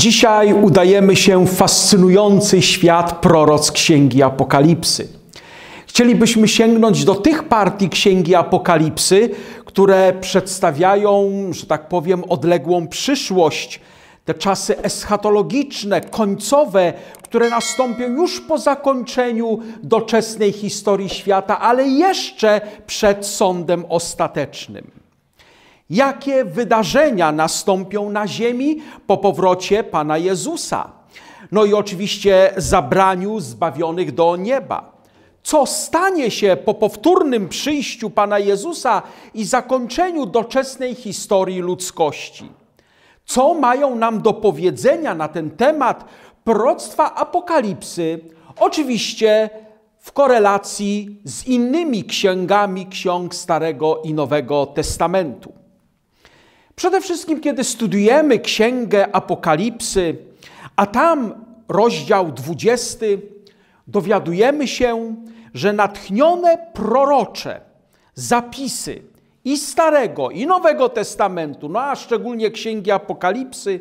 Dzisiaj udajemy się w fascynujący świat proroc Księgi Apokalipsy. Chcielibyśmy sięgnąć do tych partii Księgi Apokalipsy, które przedstawiają, że tak powiem, odległą przyszłość, te czasy eschatologiczne, końcowe, które nastąpią już po zakończeniu doczesnej historii świata, ale jeszcze przed sądem ostatecznym jakie wydarzenia nastąpią na ziemi po powrocie Pana Jezusa. No i oczywiście zabraniu zbawionych do nieba. Co stanie się po powtórnym przyjściu Pana Jezusa i zakończeniu doczesnej historii ludzkości? Co mają nam do powiedzenia na ten temat proroctwa Apokalipsy, oczywiście w korelacji z innymi księgami ksiąg Starego i Nowego Testamentu? Przede wszystkim, kiedy studiujemy Księgę Apokalipsy, a tam rozdział 20, dowiadujemy się, że natchnione prorocze zapisy i Starego, i Nowego Testamentu, no a szczególnie Księgi Apokalipsy,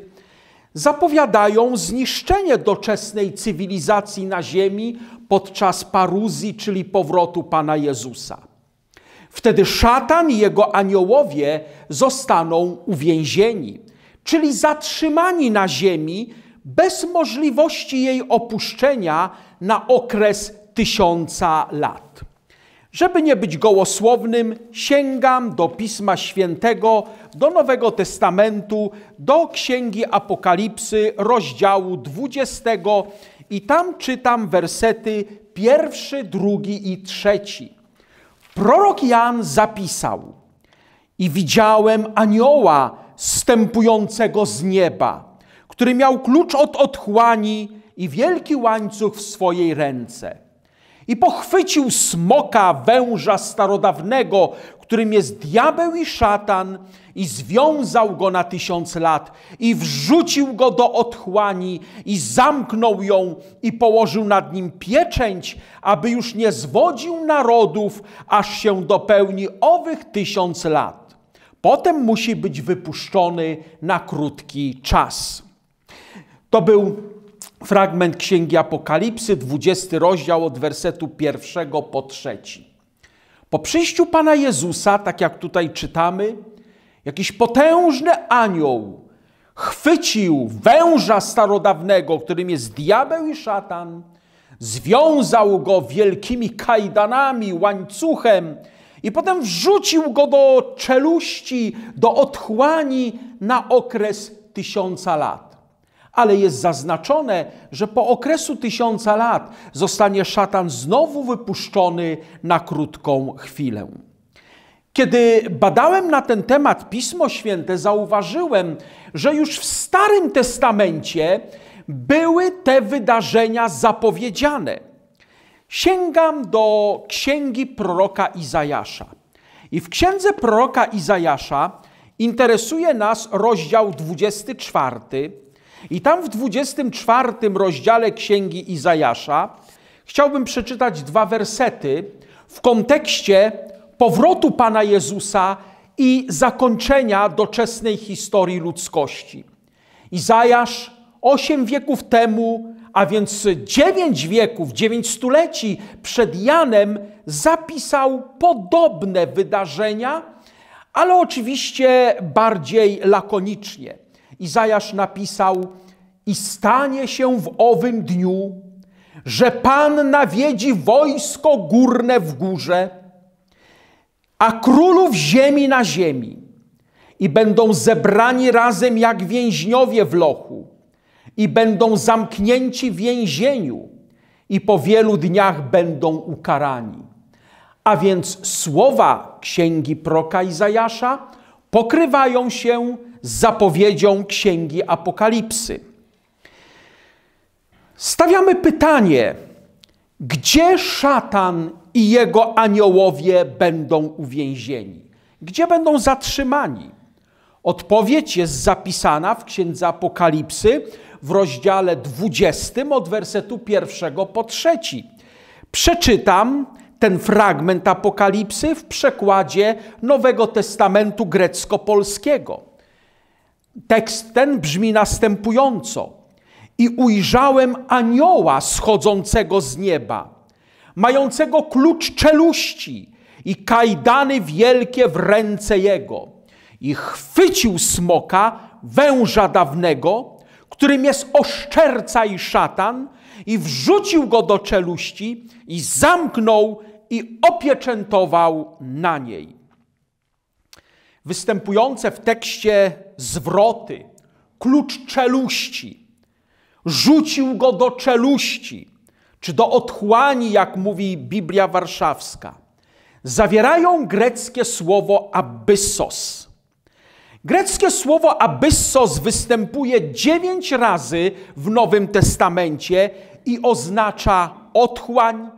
zapowiadają zniszczenie doczesnej cywilizacji na Ziemi podczas paruzji, czyli powrotu Pana Jezusa. Wtedy szatan i jego aniołowie zostaną uwięzieni, czyli zatrzymani na ziemi bez możliwości jej opuszczenia na okres tysiąca lat. Żeby nie być gołosłownym, sięgam do Pisma Świętego, do Nowego Testamentu, do Księgi Apokalipsy, rozdziału 20 i tam czytam wersety pierwszy, drugi i trzeci. Prorok Jan zapisał: I widziałem anioła stępującego z nieba, który miał klucz od otchłani i wielki łańcuch w swojej ręce i pochwycił smoka, węża starodawnego, którym jest diabeł i szatan, i związał go na tysiąc lat, i wrzucił go do otchłani, i zamknął ją, i położył nad nim pieczęć, aby już nie zwodził narodów, aż się dopełni owych tysiąc lat. Potem musi być wypuszczony na krótki czas. To był fragment Księgi Apokalipsy, 20 rozdział od wersetu pierwszego po trzeci. Po przyjściu Pana Jezusa, tak jak tutaj czytamy, jakiś potężny anioł chwycił węża starodawnego, którym jest diabeł i szatan, związał go wielkimi kajdanami, łańcuchem i potem wrzucił go do czeluści, do otchłani na okres tysiąca lat ale jest zaznaczone, że po okresu tysiąca lat zostanie szatan znowu wypuszczony na krótką chwilę. Kiedy badałem na ten temat Pismo Święte, zauważyłem, że już w Starym Testamencie były te wydarzenia zapowiedziane. Sięgam do księgi proroka Izajasza. I w księdze proroka Izajasza interesuje nas rozdział 24, i tam w 24 rozdziale Księgi Izajasza chciałbym przeczytać dwa wersety w kontekście powrotu Pana Jezusa i zakończenia doczesnej historii ludzkości. Izajasz osiem wieków temu, a więc dziewięć wieków, dziewięć stuleci przed Janem zapisał podobne wydarzenia, ale oczywiście bardziej lakonicznie. Izajasz napisał: I stanie się w owym dniu, że Pan nawiedzi wojsko górne w górze, a królów ziemi na ziemi, i będą zebrani razem jak więźniowie w lochu, i będą zamknięci w więzieniu, i po wielu dniach będą ukarani. A więc słowa księgi proka Izajasza pokrywają się zapowiedzią Księgi Apokalipsy. Stawiamy pytanie, gdzie szatan i jego aniołowie będą uwięzieni? Gdzie będą zatrzymani? Odpowiedź jest zapisana w Księdze Apokalipsy w rozdziale 20 od wersetu 1 po 3. Przeczytam ten fragment Apokalipsy w przekładzie Nowego Testamentu grecko-polskiego. Tekst ten brzmi następująco. I ujrzałem anioła schodzącego z nieba, mającego klucz czeluści i kajdany wielkie w ręce jego. I chwycił smoka, węża dawnego, którym jest oszczerca i szatan, i wrzucił go do czeluści, i zamknął, i opieczętował na niej występujące w tekście zwroty, klucz czeluści, rzucił go do czeluści, czy do otchłani, jak mówi Biblia Warszawska, zawierają greckie słowo abyssos. Greckie słowo abyssos występuje dziewięć razy w Nowym Testamencie i oznacza otchłań,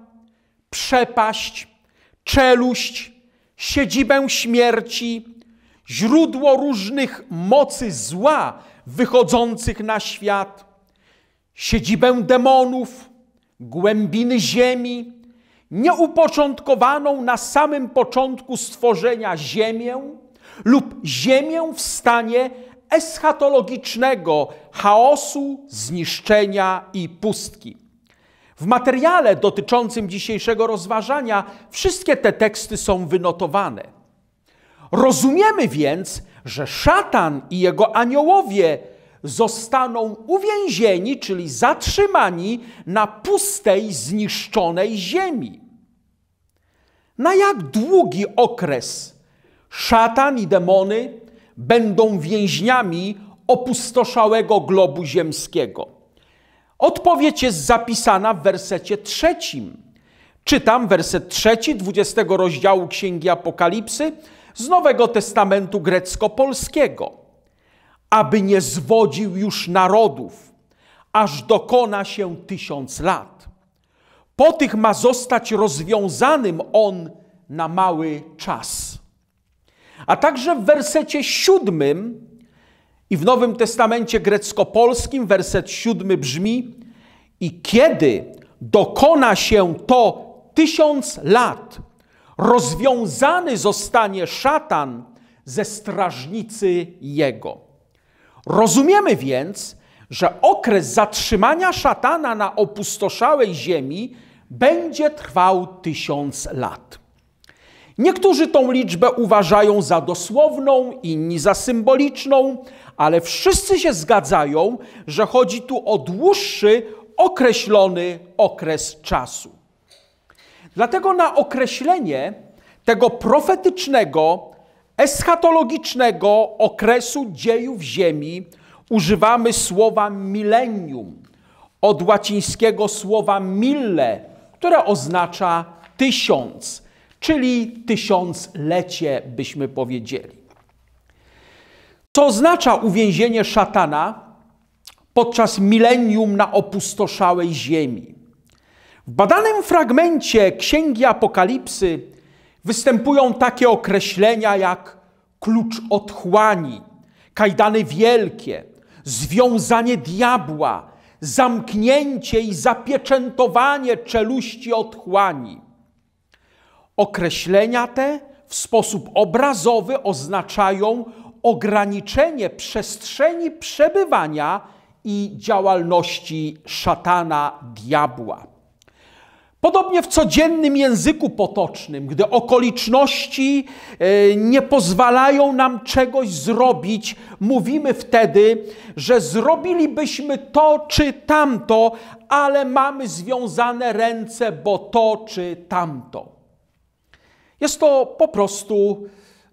przepaść, czeluść, siedzibę śmierci, źródło różnych mocy zła wychodzących na świat, siedzibę demonów, głębiny ziemi, nieupoczątkowaną na samym początku stworzenia ziemię lub ziemię w stanie eschatologicznego chaosu, zniszczenia i pustki. W materiale dotyczącym dzisiejszego rozważania wszystkie te teksty są wynotowane. Rozumiemy więc, że szatan i jego aniołowie zostaną uwięzieni, czyli zatrzymani na pustej, zniszczonej ziemi. Na jak długi okres szatan i demony będą więźniami opustoszałego globu ziemskiego? Odpowiedź jest zapisana w wersecie trzecim. Czytam werset trzeci, dwudziestego rozdziału Księgi Apokalipsy – z Nowego Testamentu grecko-polskiego, aby nie zwodził już narodów, aż dokona się tysiąc lat. Po tych ma zostać rozwiązanym on na mały czas. A także w wersecie siódmym i w Nowym Testamencie grecko-polskim werset siódmy brzmi i kiedy dokona się to tysiąc lat – rozwiązany zostanie szatan ze strażnicy jego. Rozumiemy więc, że okres zatrzymania szatana na opustoszałej ziemi będzie trwał tysiąc lat. Niektórzy tą liczbę uważają za dosłowną, inni za symboliczną, ale wszyscy się zgadzają, że chodzi tu o dłuższy, określony okres czasu. Dlatego na określenie tego profetycznego, eschatologicznego okresu dziejów Ziemi używamy słowa milenium od łacińskiego słowa mille, które oznacza tysiąc, czyli tysiąclecie, byśmy powiedzieli. Co oznacza uwięzienie szatana podczas milenium na opustoszałej ziemi? W badanym fragmencie Księgi Apokalipsy występują takie określenia jak klucz otchłani, kajdany wielkie, związanie diabła, zamknięcie i zapieczętowanie czeluści otchłani. Określenia te w sposób obrazowy oznaczają ograniczenie przestrzeni przebywania i działalności szatana diabła. Podobnie w codziennym języku potocznym, gdy okoliczności e, nie pozwalają nam czegoś zrobić, mówimy wtedy, że zrobilibyśmy to czy tamto, ale mamy związane ręce, bo to czy tamto. Jest to po prostu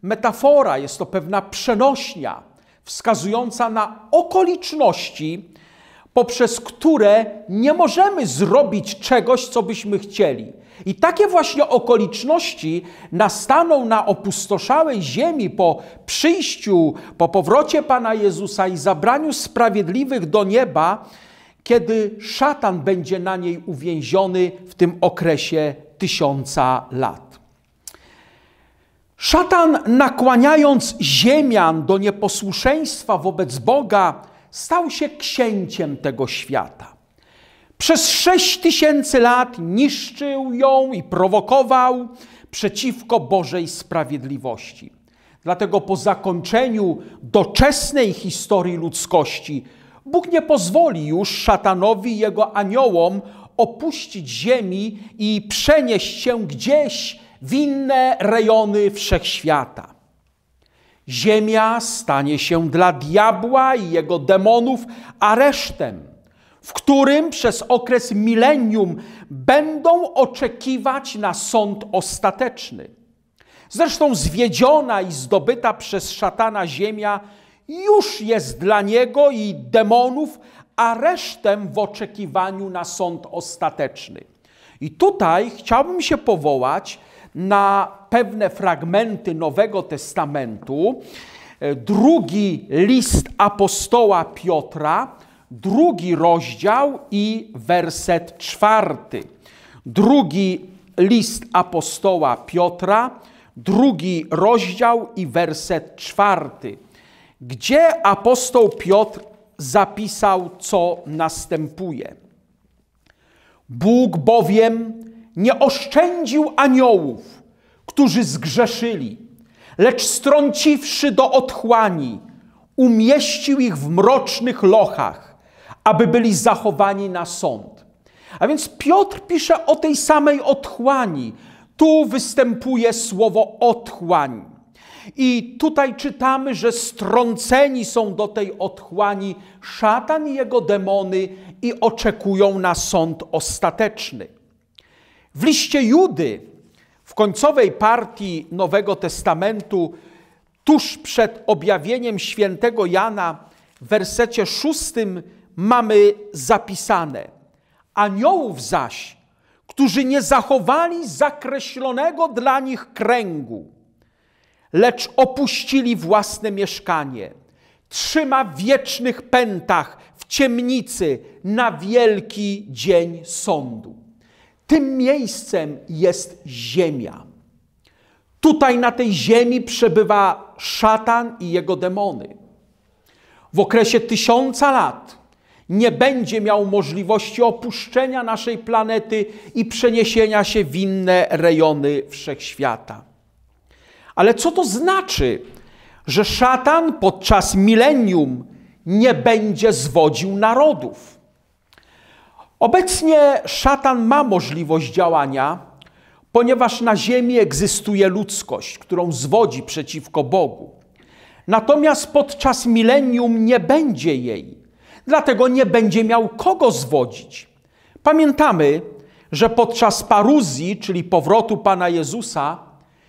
metafora, jest to pewna przenośnia wskazująca na okoliczności, poprzez które nie możemy zrobić czegoś, co byśmy chcieli. I takie właśnie okoliczności nastaną na opustoszałej ziemi po przyjściu, po powrocie Pana Jezusa i zabraniu sprawiedliwych do nieba, kiedy szatan będzie na niej uwięziony w tym okresie tysiąca lat. Szatan nakłaniając ziemian do nieposłuszeństwa wobec Boga, stał się księciem tego świata. Przez sześć tysięcy lat niszczył ją i prowokował przeciwko Bożej sprawiedliwości. Dlatego po zakończeniu doczesnej historii ludzkości Bóg nie pozwoli już szatanowi i jego aniołom opuścić ziemi i przenieść się gdzieś w inne rejony wszechświata. Ziemia stanie się dla diabła i jego demonów aresztem, w którym przez okres milenium będą oczekiwać na sąd ostateczny. Zresztą zwiedziona i zdobyta przez szatana ziemia już jest dla niego i demonów aresztem w oczekiwaniu na sąd ostateczny. I tutaj chciałbym się powołać na pewne fragmenty Nowego Testamentu. E, drugi list apostoła Piotra, drugi rozdział i werset czwarty. Drugi list apostoła Piotra, drugi rozdział i werset czwarty, gdzie apostoł Piotr zapisał, co następuje. Bóg bowiem nie oszczędził aniołów, którzy zgrzeszyli, lecz strąciwszy do otchłani, umieścił ich w mrocznych lochach, aby byli zachowani na sąd. A więc Piotr pisze o tej samej otchłani. Tu występuje słowo otchłań. I tutaj czytamy, że strąceni są do tej otchłani szatan i jego demony i oczekują na sąd ostateczny. W liście Judy, w końcowej partii Nowego Testamentu, tuż przed objawieniem świętego Jana, w wersecie szóstym mamy zapisane: Aniołów zaś, którzy nie zachowali zakreślonego dla nich kręgu, lecz opuścili własne mieszkanie, trzyma w wiecznych pętach w ciemnicy na wielki dzień sądu. Tym miejscem jest ziemia. Tutaj na tej ziemi przebywa szatan i jego demony. W okresie tysiąca lat nie będzie miał możliwości opuszczenia naszej planety i przeniesienia się w inne rejony wszechświata. Ale co to znaczy, że szatan podczas milenium nie będzie zwodził narodów? Obecnie szatan ma możliwość działania, ponieważ na ziemi egzystuje ludzkość, którą zwodzi przeciwko Bogu. Natomiast podczas milenium nie będzie jej, dlatego nie będzie miał kogo zwodzić. Pamiętamy, że podczas paruzji, czyli powrotu Pana Jezusa,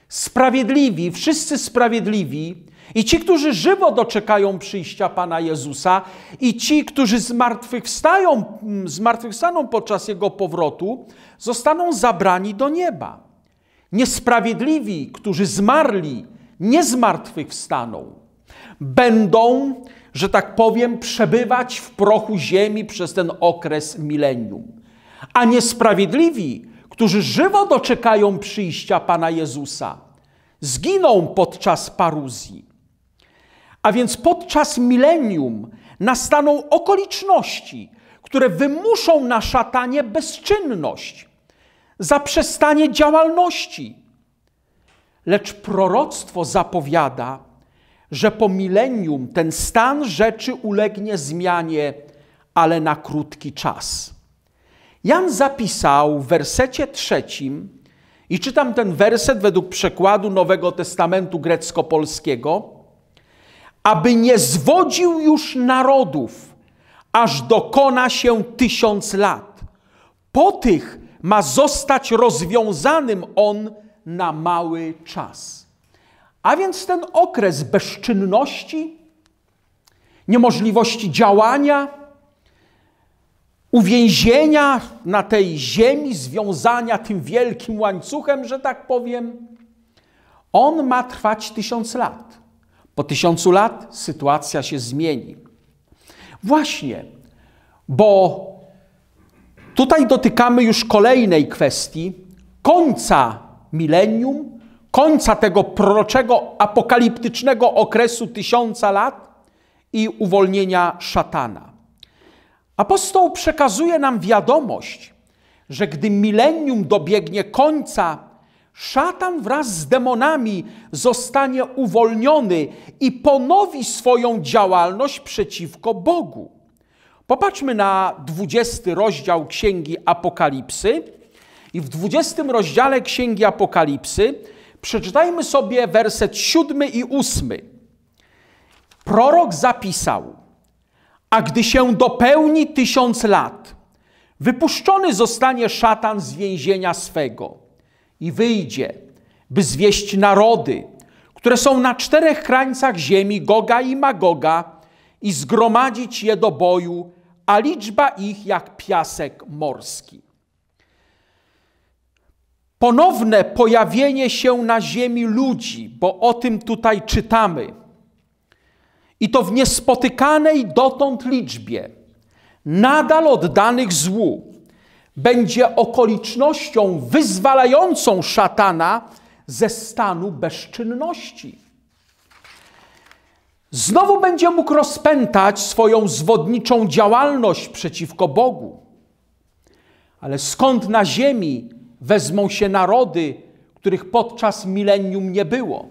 sprawiedliwi, wszyscy sprawiedliwi, i ci, którzy żywo doczekają przyjścia Pana Jezusa, i ci, którzy zmartwychwstają, mm, zmartwychwstaną podczas Jego powrotu, zostaną zabrani do nieba. Niesprawiedliwi, którzy zmarli, nie zmartwychwstaną. Będą, że tak powiem, przebywać w prochu ziemi przez ten okres milenium. A niesprawiedliwi, którzy żywo doczekają przyjścia Pana Jezusa, zginą podczas paruzji. A więc podczas milenium nastaną okoliczności, które wymuszą na szatanie bezczynność, zaprzestanie działalności. Lecz proroctwo zapowiada, że po milenium ten stan rzeczy ulegnie zmianie, ale na krótki czas. Jan zapisał w wersecie trzecim, i czytam ten werset według przekładu Nowego Testamentu grecko-polskiego, aby nie zwodził już narodów, aż dokona się tysiąc lat. Po tych ma zostać rozwiązanym on na mały czas. A więc ten okres bezczynności, niemożliwości działania, uwięzienia na tej ziemi, związania tym wielkim łańcuchem, że tak powiem, on ma trwać tysiąc lat. Po tysiącu lat sytuacja się zmieni. Właśnie, bo tutaj dotykamy już kolejnej kwestii końca milenium, końca tego proroczego, apokaliptycznego okresu tysiąca lat i uwolnienia szatana. Apostoł przekazuje nam wiadomość, że gdy milenium dobiegnie końca, Szatan wraz z demonami zostanie uwolniony i ponowi swoją działalność przeciwko Bogu. Popatrzmy na 20 rozdział Księgi Apokalipsy. I w 20 rozdziale Księgi Apokalipsy przeczytajmy sobie werset 7 i 8. Prorok zapisał: A gdy się dopełni tysiąc lat, wypuszczony zostanie szatan z więzienia swego i wyjdzie, by zwieść narody, które są na czterech krańcach ziemi, Goga i Magoga, i zgromadzić je do boju, a liczba ich jak piasek morski. Ponowne pojawienie się na ziemi ludzi, bo o tym tutaj czytamy, i to w niespotykanej dotąd liczbie, nadal oddanych złu, będzie okolicznością wyzwalającą szatana ze stanu bezczynności. Znowu będzie mógł rozpętać swoją zwodniczą działalność przeciwko Bogu. Ale skąd na ziemi wezmą się narody, których podczas milenium nie było?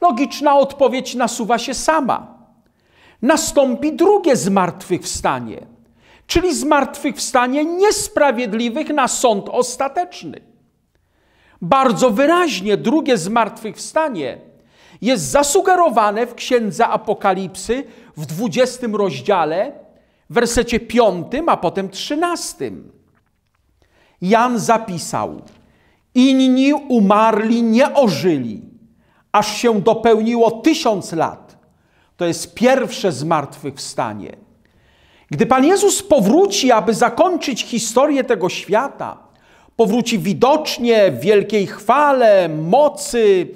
Logiczna odpowiedź nasuwa się sama. Nastąpi drugie zmartwychwstanie – czyli zmartwychwstanie niesprawiedliwych na sąd ostateczny. Bardzo wyraźnie drugie zmartwychwstanie jest zasugerowane w Księdze Apokalipsy w 20 rozdziale, w wersecie 5, a potem 13. Jan zapisał: Inni umarli, nie ożyli, aż się dopełniło tysiąc lat. To jest pierwsze zmartwychwstanie. Gdy Pan Jezus powróci, aby zakończyć historię tego świata, powróci widocznie w wielkiej chwale, mocy,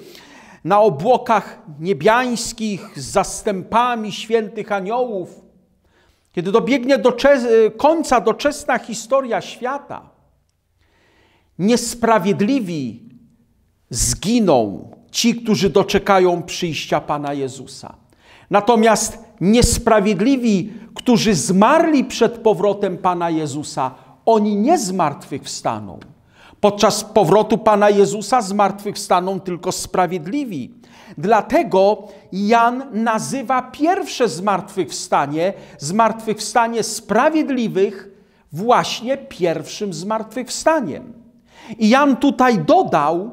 na obłokach niebiańskich z zastępami świętych aniołów, kiedy dobiegnie do końca doczesna historia świata, niesprawiedliwi zginą ci, którzy doczekają przyjścia Pana Jezusa. Natomiast niesprawiedliwi którzy zmarli przed powrotem Pana Jezusa, oni nie zmartwychwstaną. Podczas powrotu Pana Jezusa zmartwychwstaną tylko sprawiedliwi. Dlatego Jan nazywa pierwsze zmartwychwstanie, zmartwychwstanie sprawiedliwych, właśnie pierwszym zmartwychwstaniem. I Jan tutaj dodał,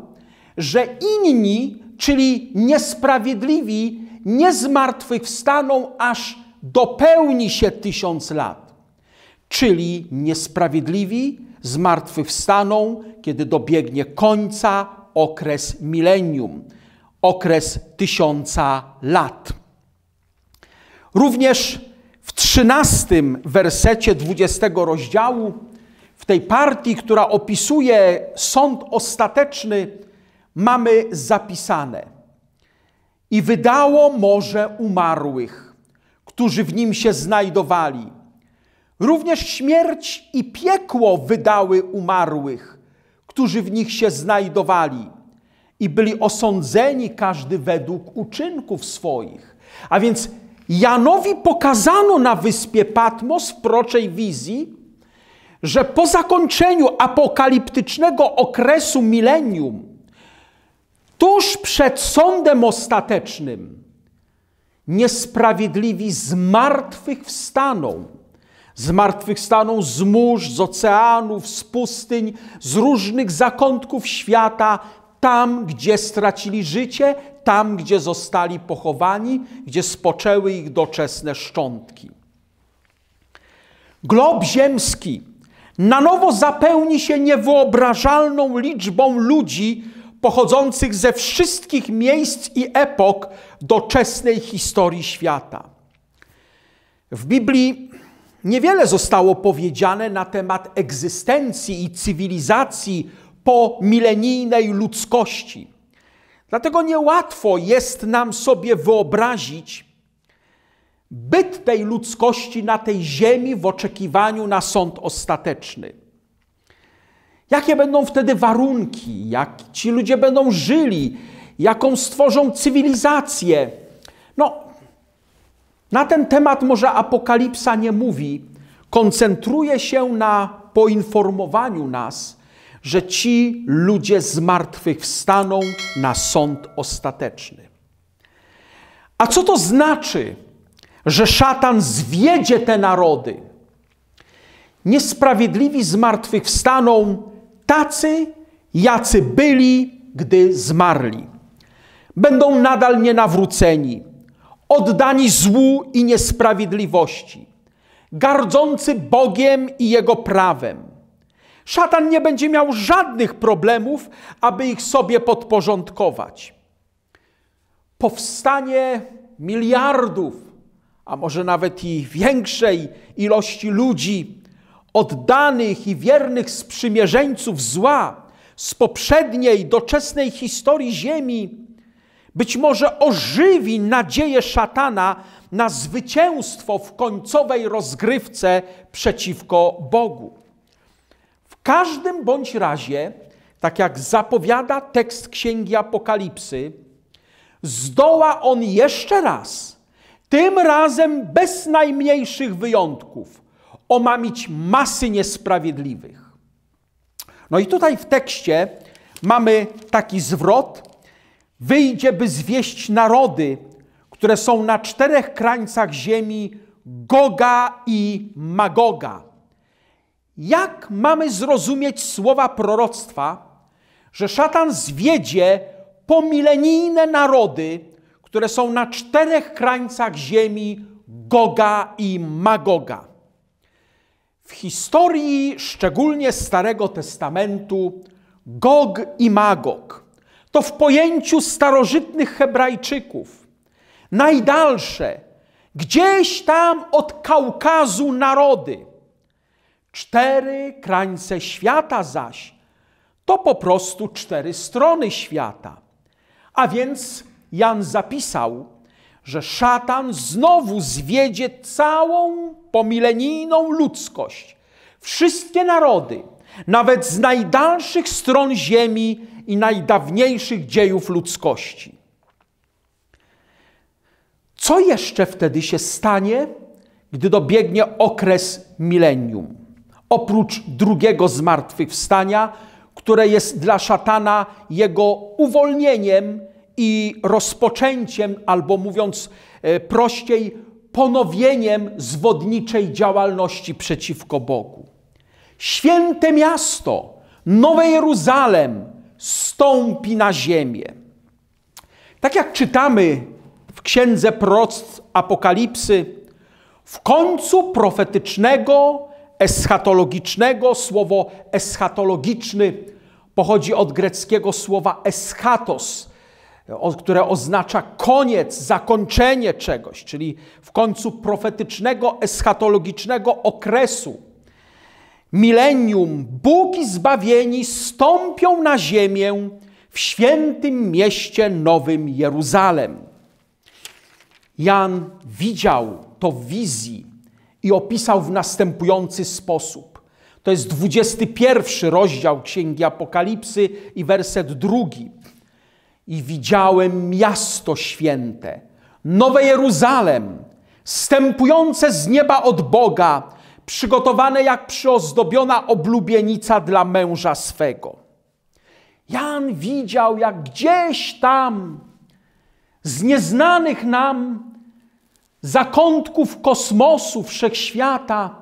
że inni, czyli niesprawiedliwi, nie zmartwychwstaną aż dopełni się tysiąc lat. Czyli niesprawiedliwi zmartwychwstaną, kiedy dobiegnie końca okres milenium, okres tysiąca lat. Również w trzynastym wersecie dwudziestego rozdziału, w tej partii, która opisuje sąd ostateczny, mamy zapisane i wydało morze umarłych którzy w nim się znajdowali. Również śmierć i piekło wydały umarłych, którzy w nich się znajdowali i byli osądzeni każdy według uczynków swoich. A więc Janowi pokazano na wyspie Patmos w proczej wizji, że po zakończeniu apokaliptycznego okresu milenium, tuż przed sądem ostatecznym, Niesprawiedliwi zmartwychwstaną. Zmartwychwstaną z mórz, z oceanów, z pustyń, z różnych zakątków świata, tam, gdzie stracili życie, tam, gdzie zostali pochowani, gdzie spoczęły ich doczesne szczątki. Glob ziemski na nowo zapełni się niewyobrażalną liczbą ludzi pochodzących ze wszystkich miejsc i epok doczesnej historii świata. W Biblii niewiele zostało powiedziane na temat egzystencji i cywilizacji po milenijnej ludzkości. Dlatego niełatwo jest nam sobie wyobrazić byt tej ludzkości na tej ziemi w oczekiwaniu na sąd ostateczny. Jakie będą wtedy warunki, jak ci ludzie będą żyli, jaką stworzą cywilizację? No, na ten temat może Apokalipsa nie mówi. Koncentruje się na poinformowaniu nas, że ci ludzie zmartwychwstaną na sąd ostateczny. A co to znaczy, że szatan zwiedzie te narody? Niesprawiedliwi zmartwychwstaną tacy, jacy byli, gdy zmarli. Będą nadal nienawróceni, oddani złu i niesprawiedliwości, gardzący Bogiem i Jego prawem. Szatan nie będzie miał żadnych problemów, aby ich sobie podporządkować. Powstanie miliardów, a może nawet i większej ilości ludzi, oddanych i wiernych sprzymierzeńców zła z poprzedniej, doczesnej historii Ziemi, być może ożywi nadzieję szatana na zwycięstwo w końcowej rozgrywce przeciwko Bogu. W każdym bądź razie, tak jak zapowiada tekst Księgi Apokalipsy, zdoła on jeszcze raz, tym razem bez najmniejszych wyjątków, omamić masy niesprawiedliwych. No i tutaj w tekście mamy taki zwrot: wyjdzie, by zwieść narody, które są na czterech krańcach ziemi Goga i Magoga. Jak mamy zrozumieć słowa proroctwa, że szatan zwiedzie pomilenijne narody, które są na czterech krańcach ziemi Goga i Magoga? W historii szczególnie Starego Testamentu Gog i Magog to w pojęciu starożytnych Hebrajczyków najdalsze, gdzieś tam od Kaukazu narody. Cztery krańce świata zaś to po prostu cztery strony świata. A więc Jan zapisał, że szatan znowu zwiedzie całą pomilenijną ludzkość, wszystkie narody, nawet z najdalszych stron ziemi i najdawniejszych dziejów ludzkości. Co jeszcze wtedy się stanie, gdy dobiegnie okres milenium? Oprócz drugiego zmartwychwstania, które jest dla szatana jego uwolnieniem i rozpoczęciem, albo mówiąc e, prościej, ponowieniem zwodniczej działalności przeciwko Bogu. Święte miasto, Nowe Jeruzalem, stąpi na ziemię. Tak jak czytamy w księdze proroc Apokalipsy, w końcu profetycznego, eschatologicznego, słowo eschatologiczny pochodzi od greckiego słowa eschatos, które oznacza koniec, zakończenie czegoś, czyli w końcu profetycznego, eschatologicznego okresu. Milenium, Bóg i zbawieni stąpią na ziemię w świętym mieście Nowym Jeruzalem. Jan widział to w wizji i opisał w następujący sposób. To jest 21 rozdział Księgi Apokalipsy i werset drugi i widziałem miasto święte, Nowe Jeruzalem, stępujące z nieba od Boga, przygotowane jak przyozdobiona oblubienica dla męża swego. Jan widział, jak gdzieś tam z nieznanych nam zakątków kosmosu, wszechświata,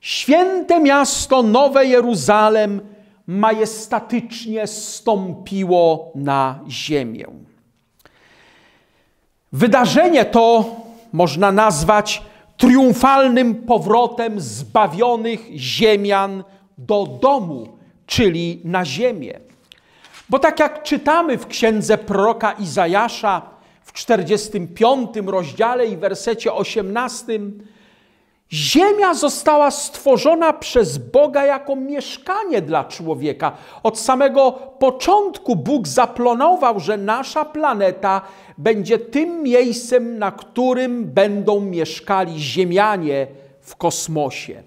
święte miasto Nowe Jeruzalem majestatycznie stąpiło na ziemię. Wydarzenie to można nazwać triumfalnym powrotem zbawionych ziemian do domu, czyli na ziemię. Bo tak jak czytamy w księdze proroka Izajasza w 45 rozdziale i wersecie 18, Ziemia została stworzona przez Boga jako mieszkanie dla człowieka. Od samego początku Bóg zaplanował, że nasza planeta będzie tym miejscem, na którym będą mieszkali Ziemianie w kosmosie.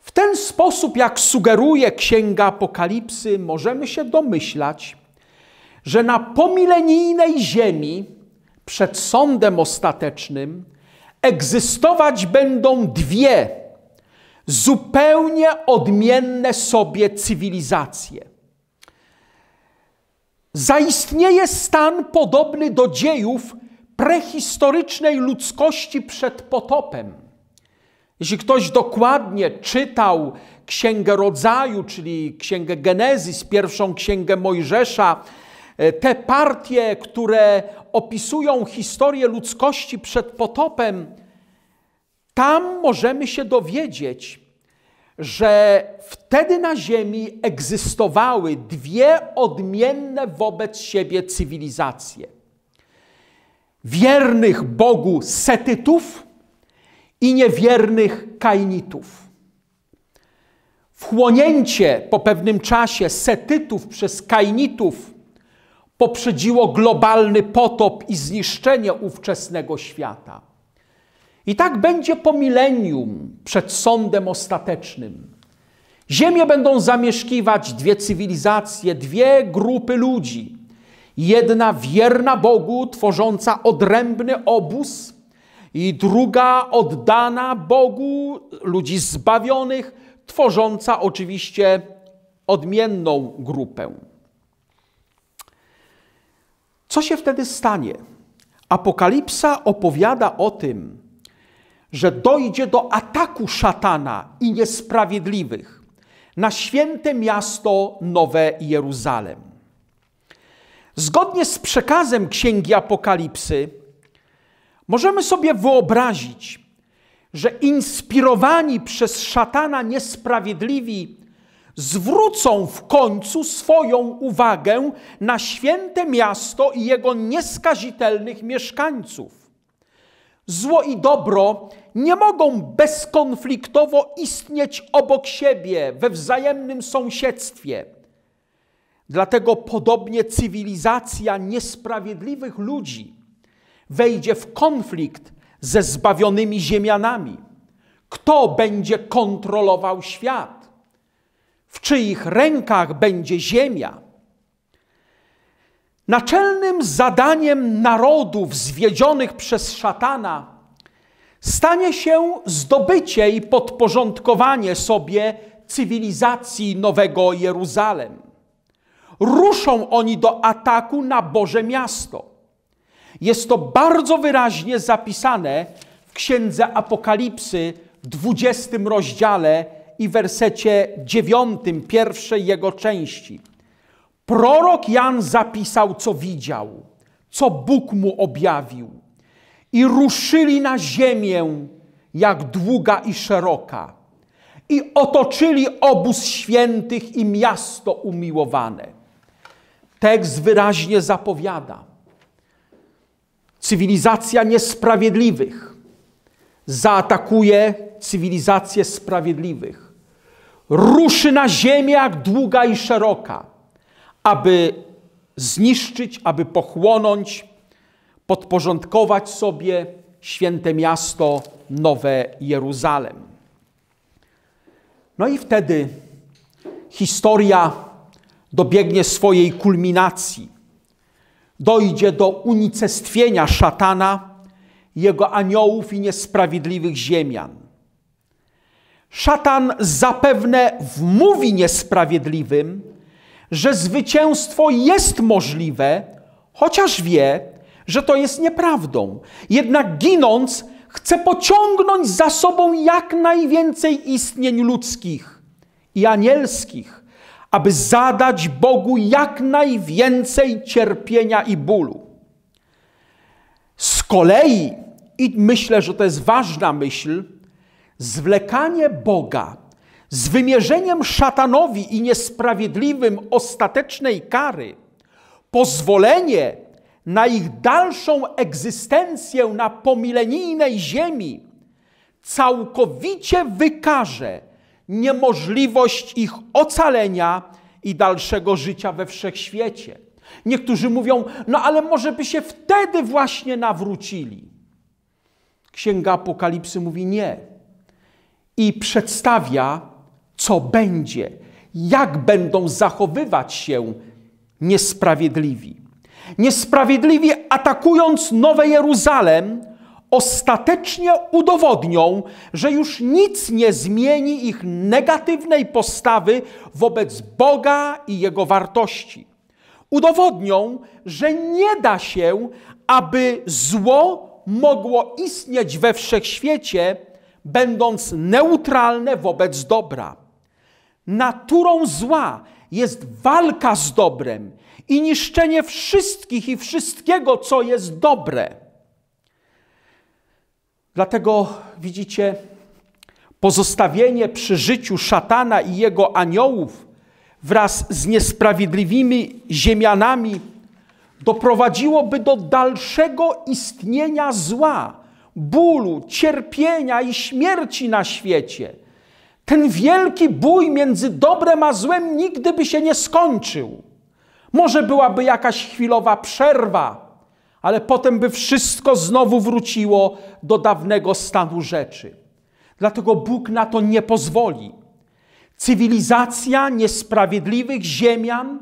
W ten sposób, jak sugeruje Księga Apokalipsy, możemy się domyślać, że na pomilenijnej Ziemi, przed sądem ostatecznym, egzystować będą dwie zupełnie odmienne sobie cywilizacje. Zaistnieje stan podobny do dziejów prehistorycznej ludzkości przed potopem. Jeśli ktoś dokładnie czytał Księgę Rodzaju, czyli Księgę Genezis, pierwszą Księgę Mojżesza, E, te partie, które opisują historię ludzkości przed potopem, tam możemy się dowiedzieć, że wtedy na Ziemi egzystowały dwie odmienne wobec siebie cywilizacje: wiernych Bogu Setytów i niewiernych Kainitów. Wchłonięcie po pewnym czasie Setytów przez Kainitów poprzedziło globalny potop i zniszczenie ówczesnego świata. I tak będzie po milenium przed sądem ostatecznym. Ziemię będą zamieszkiwać dwie cywilizacje, dwie grupy ludzi. Jedna wierna Bogu, tworząca odrębny obóz, i druga oddana Bogu, ludzi zbawionych, tworząca oczywiście odmienną grupę. Co się wtedy stanie? Apokalipsa opowiada o tym, że dojdzie do ataku szatana i niesprawiedliwych na święte miasto Nowe Jeruzalem. Zgodnie z przekazem Księgi Apokalipsy, możemy sobie wyobrazić, że inspirowani przez szatana niesprawiedliwi zwrócą w końcu swoją uwagę na święte miasto i jego nieskazitelnych mieszkańców. Zło i dobro nie mogą bezkonfliktowo istnieć obok siebie, we wzajemnym sąsiedztwie. Dlatego podobnie cywilizacja niesprawiedliwych ludzi wejdzie w konflikt ze zbawionymi ziemianami. Kto będzie kontrolował świat? w czyich rękach będzie ziemia. Naczelnym zadaniem narodów zwiedzionych przez szatana stanie się zdobycie i podporządkowanie sobie cywilizacji Nowego Jeruzalem. Ruszą oni do ataku na Boże miasto. Jest to bardzo wyraźnie zapisane w Księdze Apokalipsy w 20 rozdziale i wersecie dziewiątym pierwszej jego części. Prorok Jan zapisał, co widział, co Bóg mu objawił. I ruszyli na ziemię, jak długa i szeroka. I otoczyli obóz świętych i miasto umiłowane. Tekst wyraźnie zapowiada. Cywilizacja niesprawiedliwych zaatakuje cywilizację sprawiedliwych ruszy na ziemię jak długa i szeroka, aby zniszczyć, aby pochłonąć, podporządkować sobie święte miasto Nowe Jeruzalem. No i wtedy historia dobiegnie swojej kulminacji. Dojdzie do unicestwienia szatana, jego aniołów i niesprawiedliwych ziemian. Szatan zapewne wmówi niesprawiedliwym, że zwycięstwo jest możliwe, chociaż wie, że to jest nieprawdą. Jednak ginąc, chce pociągnąć za sobą jak najwięcej istnień ludzkich i anielskich, aby zadać Bogu jak najwięcej cierpienia i bólu. Z kolei, i myślę, że to jest ważna myśl, Zwlekanie Boga z wymierzeniem szatanowi i niesprawiedliwym ostatecznej kary, pozwolenie na ich dalszą egzystencję na pomilenijnej ziemi, całkowicie wykaże niemożliwość ich ocalenia i dalszego życia we wszechświecie. Niektórzy mówią, no ale może by się wtedy właśnie nawrócili. Księga Apokalipsy mówi nie i przedstawia, co będzie, jak będą zachowywać się niesprawiedliwi. Niesprawiedliwi, atakując Nowe Jeruzalem, ostatecznie udowodnią, że już nic nie zmieni ich negatywnej postawy wobec Boga i Jego wartości. Udowodnią, że nie da się, aby zło mogło istnieć we wszechświecie, będąc neutralne wobec dobra. Naturą zła jest walka z dobrem i niszczenie wszystkich i wszystkiego, co jest dobre. Dlatego widzicie, pozostawienie przy życiu szatana i jego aniołów wraz z niesprawiedliwymi ziemianami doprowadziłoby do dalszego istnienia zła bólu, cierpienia i śmierci na świecie. Ten wielki bój między dobrem a złem nigdy by się nie skończył. Może byłaby jakaś chwilowa przerwa, ale potem by wszystko znowu wróciło do dawnego stanu rzeczy. Dlatego Bóg na to nie pozwoli. Cywilizacja niesprawiedliwych ziemian,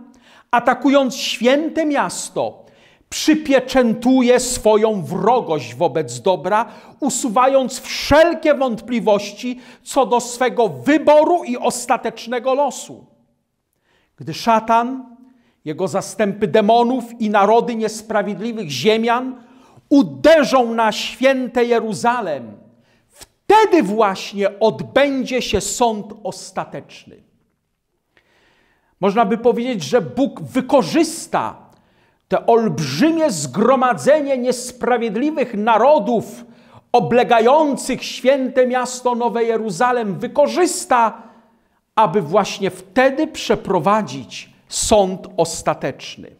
atakując święte miasto, przypieczętuje swoją wrogość wobec dobra, usuwając wszelkie wątpliwości co do swego wyboru i ostatecznego losu. Gdy szatan, jego zastępy demonów i narody niesprawiedliwych ziemian uderzą na święte Jeruzalem, wtedy właśnie odbędzie się sąd ostateczny. Można by powiedzieć, że Bóg wykorzysta te olbrzymie zgromadzenie niesprawiedliwych narodów oblegających święte miasto Nowe Jeruzalem wykorzysta, aby właśnie wtedy przeprowadzić sąd ostateczny.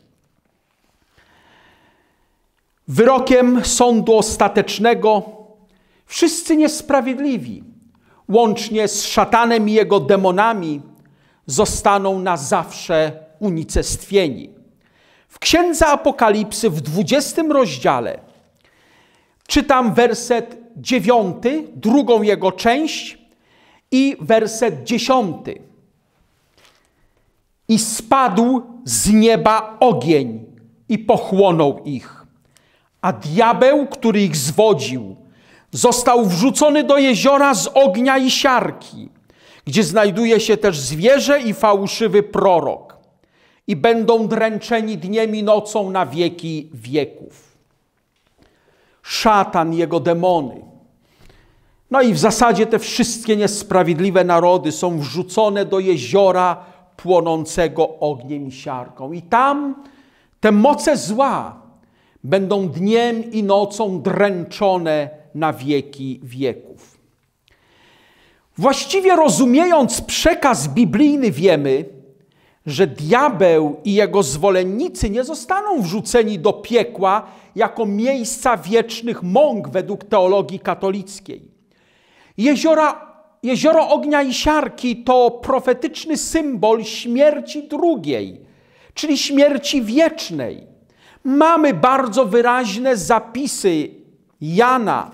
Wyrokiem sądu ostatecznego wszyscy niesprawiedliwi, łącznie z szatanem i jego demonami, zostaną na zawsze unicestwieni. W Księdze Apokalipsy w 20 rozdziale czytam werset 9, drugą jego część i werset 10. I spadł z nieba ogień i pochłonął ich, a diabeł, który ich zwodził, został wrzucony do jeziora z ognia i siarki, gdzie znajduje się też zwierzę i fałszywy prorok i będą dręczeni dniem i nocą na wieki wieków. Szatan, jego demony. No i w zasadzie te wszystkie niesprawiedliwe narody są wrzucone do jeziora płonącego ogniem i siarką. I tam te moce zła będą dniem i nocą dręczone na wieki wieków. Właściwie rozumiejąc przekaz biblijny, wiemy, że diabeł i jego zwolennicy nie zostaną wrzuceni do piekła jako miejsca wiecznych mąk według teologii katolickiej. Jeziora, jezioro ognia i siarki to profetyczny symbol śmierci drugiej, czyli śmierci wiecznej. Mamy bardzo wyraźne zapisy Jana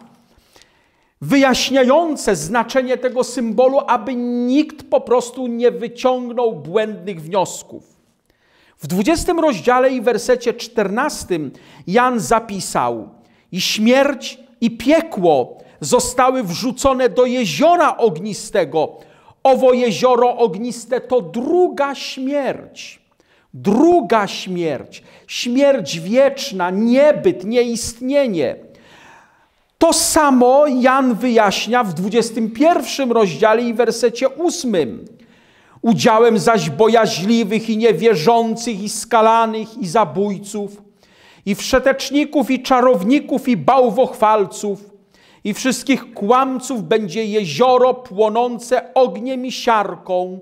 wyjaśniające znaczenie tego symbolu, aby nikt po prostu nie wyciągnął błędnych wniosków. W 20 rozdziale i wersecie 14 Jan zapisał: I śmierć, i piekło zostały wrzucone do jeziora ognistego. Owo jezioro ogniste to druga śmierć. Druga śmierć, śmierć wieczna, niebyt, nieistnienie to samo Jan wyjaśnia w 21 rozdziale i wersecie 8. Udziałem zaś bojaźliwych i niewierzących i skalanych i zabójców i wszeteczników i czarowników i bałwochwalców i wszystkich kłamców będzie jezioro płonące ogniem i siarką.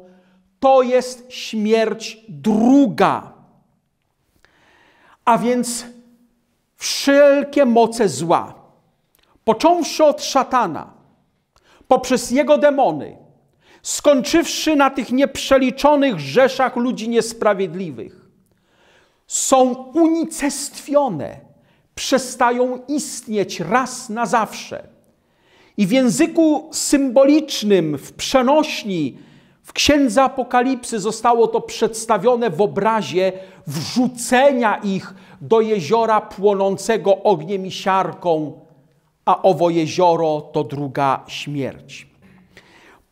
To jest śmierć druga. A więc wszelkie moce zła, Począwszy od szatana, poprzez jego demony, skończywszy na tych nieprzeliczonych rzeszach ludzi niesprawiedliwych, są unicestwione, przestają istnieć raz na zawsze. I w języku symbolicznym, w przenośni, w Księdze Apokalipsy zostało to przedstawione w obrazie wrzucenia ich do jeziora płonącego ogniem i siarką a owo jezioro to druga śmierć.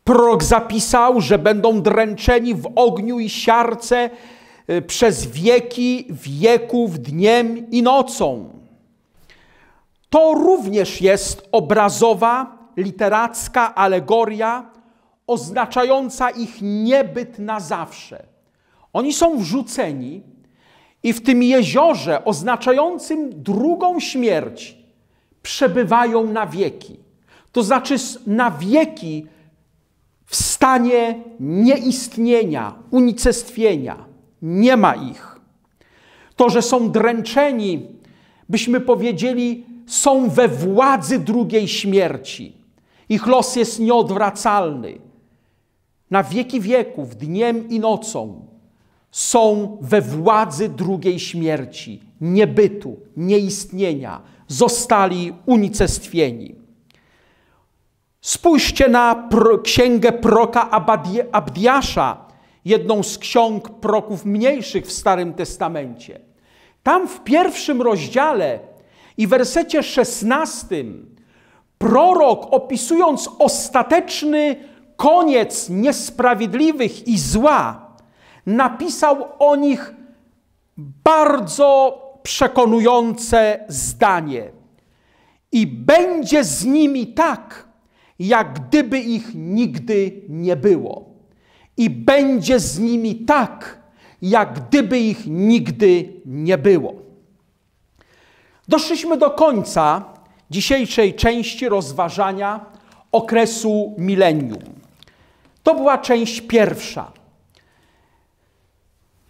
Prorok zapisał, że będą dręczeni w ogniu i siarce y, przez wieki wieków, dniem i nocą. To również jest obrazowa, literacka alegoria oznaczająca ich niebyt na zawsze. Oni są wrzuceni i w tym jeziorze oznaczającym drugą śmierć przebywają na wieki. To znaczy na wieki w stanie nieistnienia, unicestwienia. Nie ma ich. To, że są dręczeni, byśmy powiedzieli, są we władzy drugiej śmierci. Ich los jest nieodwracalny. Na wieki wieków, dniem i nocą, są we władzy drugiej śmierci, niebytu, nieistnienia zostali unicestwieni. Spójrzcie na pro, księgę proka Abdiasza, jedną z ksiąg proków mniejszych w Starym Testamencie. Tam w pierwszym rozdziale i wersecie szesnastym prorok opisując ostateczny koniec niesprawiedliwych i zła, napisał o nich bardzo przekonujące zdanie. I będzie z nimi tak, jak gdyby ich nigdy nie było. I będzie z nimi tak, jak gdyby ich nigdy nie było. Doszliśmy do końca dzisiejszej części rozważania okresu milenium. To była część pierwsza.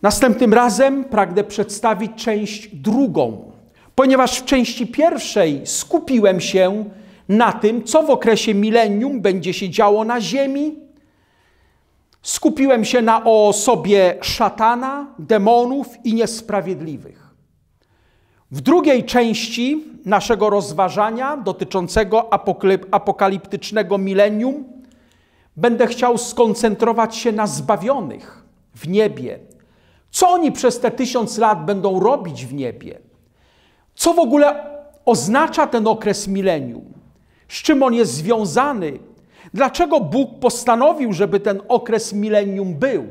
Następnym razem pragnę przedstawić część drugą, ponieważ w części pierwszej skupiłem się na tym, co w okresie milenium będzie się działo na Ziemi. Skupiłem się na osobie szatana, demonów i niesprawiedliwych. W drugiej części naszego rozważania dotyczącego apokaliptycznego milenium będę chciał skoncentrować się na zbawionych w niebie co oni przez te tysiąc lat będą robić w niebie? Co w ogóle oznacza ten okres milenium? Z czym on jest związany? Dlaczego Bóg postanowił, żeby ten okres milenium był?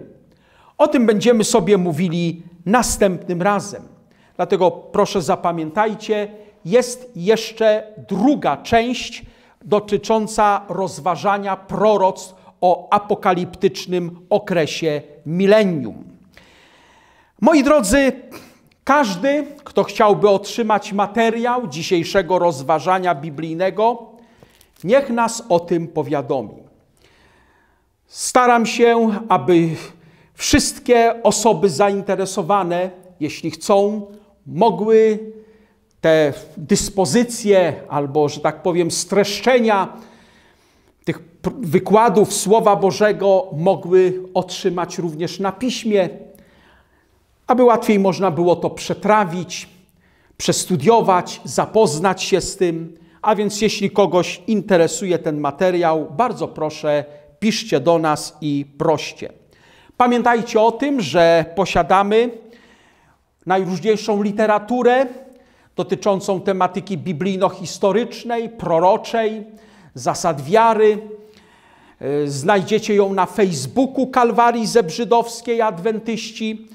O tym będziemy sobie mówili następnym razem. Dlatego proszę zapamiętajcie, jest jeszcze druga część dotycząca rozważania prorocz o apokaliptycznym okresie milenium. Moi drodzy, każdy, kto chciałby otrzymać materiał dzisiejszego rozważania biblijnego, niech nas o tym powiadomi. Staram się, aby wszystkie osoby zainteresowane, jeśli chcą, mogły te dyspozycje albo, że tak powiem, streszczenia tych wykładów Słowa Bożego mogły otrzymać również na piśmie aby łatwiej można było to przetrawić, przestudiować, zapoznać się z tym. A więc jeśli kogoś interesuje ten materiał, bardzo proszę, piszcie do nas i proście. Pamiętajcie o tym, że posiadamy najróżniejszą literaturę dotyczącą tematyki biblijno-historycznej, proroczej, zasad wiary. Znajdziecie ją na Facebooku Kalwarii Zebrzydowskiej Adwentyści.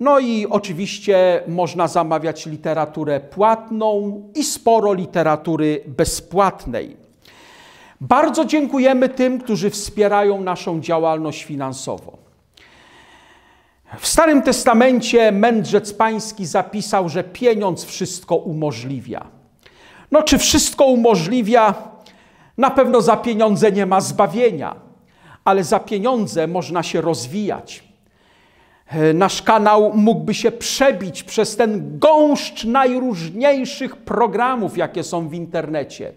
No i oczywiście można zamawiać literaturę płatną i sporo literatury bezpłatnej. Bardzo dziękujemy tym, którzy wspierają naszą działalność finansową. W Starym Testamencie mędrzec pański zapisał, że pieniądz wszystko umożliwia. No czy wszystko umożliwia? Na pewno za pieniądze nie ma zbawienia, ale za pieniądze można się rozwijać. E, nasz kanał mógłby się przebić przez ten gąszcz najróżniejszych programów, jakie są w internecie,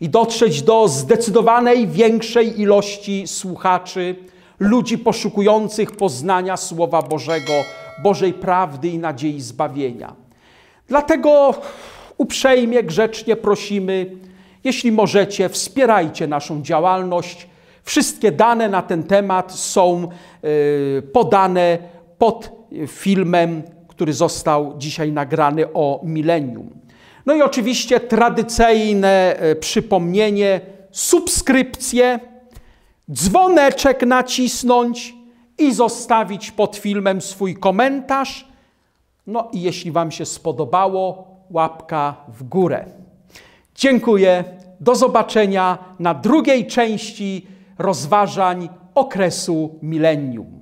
i dotrzeć do zdecydowanej większej ilości słuchaczy, ludzi poszukujących poznania Słowa Bożego, Bożej prawdy i nadziei zbawienia. Dlatego uprzejmie, grzecznie prosimy, jeśli możecie, wspierajcie naszą działalność. Wszystkie dane na ten temat są e, podane pod filmem, który został dzisiaj nagrany o milenium. No i oczywiście tradycyjne e, przypomnienie, subskrypcję, dzwoneczek nacisnąć i zostawić pod filmem swój komentarz. No i jeśli Wam się spodobało, łapka w górę. Dziękuję. Do zobaczenia na drugiej części rozważań okresu milenium.